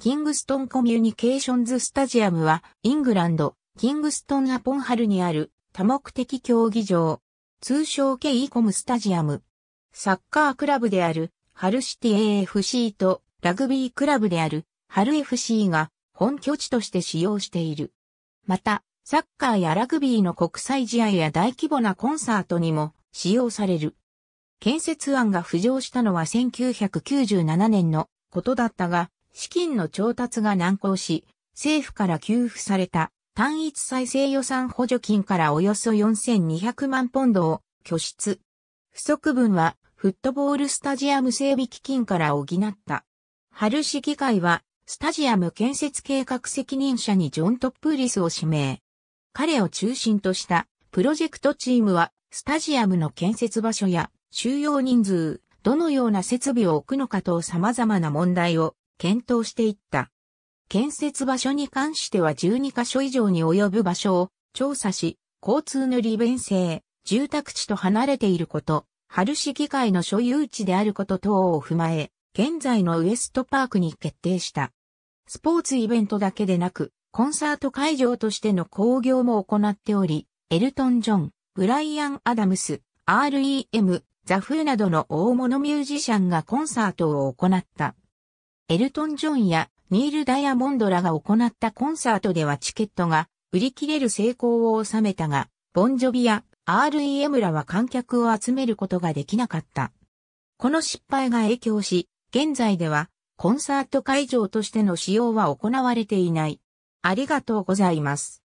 キングストンコミュニケーションズスタジアムは、イングランド、キングストンアポンハルにある多目的競技場。通称ケイコムスタジアム。サッカークラブである、ハルシティ AFC とラグビークラブである、ハル FC が本拠地として使用している。また、サッカーやラグビーの国際試合や大規模なコンサートにも使用される。建設案が浮上したのは1997年のことだったが、資金の調達が難航し、政府から給付された単一再生予算補助金からおよそ4200万ポンドを拠出。不足分はフットボールスタジアム整備基金から補った。春市議会はスタジアム建設計画責任者にジョン・トップーリスを指名。彼を中心としたプロジェクトチームはスタジアムの建設場所や収容人数、どのような設備を置くのかと様々な問題を検討していった。建設場所に関しては12カ所以上に及ぶ場所を調査し、交通の利便性、住宅地と離れていること、春市議会の所有地であること等を踏まえ、現在のウエストパークに決定した。スポーツイベントだけでなく、コンサート会場としての興行も行っており、エルトン・ジョン、ブライアン・アダムス、REM、ザ・フーなどの大物ミュージシャンがコンサートを行った。エルトン・ジョンやニール・ダイヤモンドらが行ったコンサートではチケットが売り切れる成功を収めたが、ボンジョビや REM らは観客を集めることができなかった。この失敗が影響し、現在ではコンサート会場としての使用は行われていない。ありがとうございます。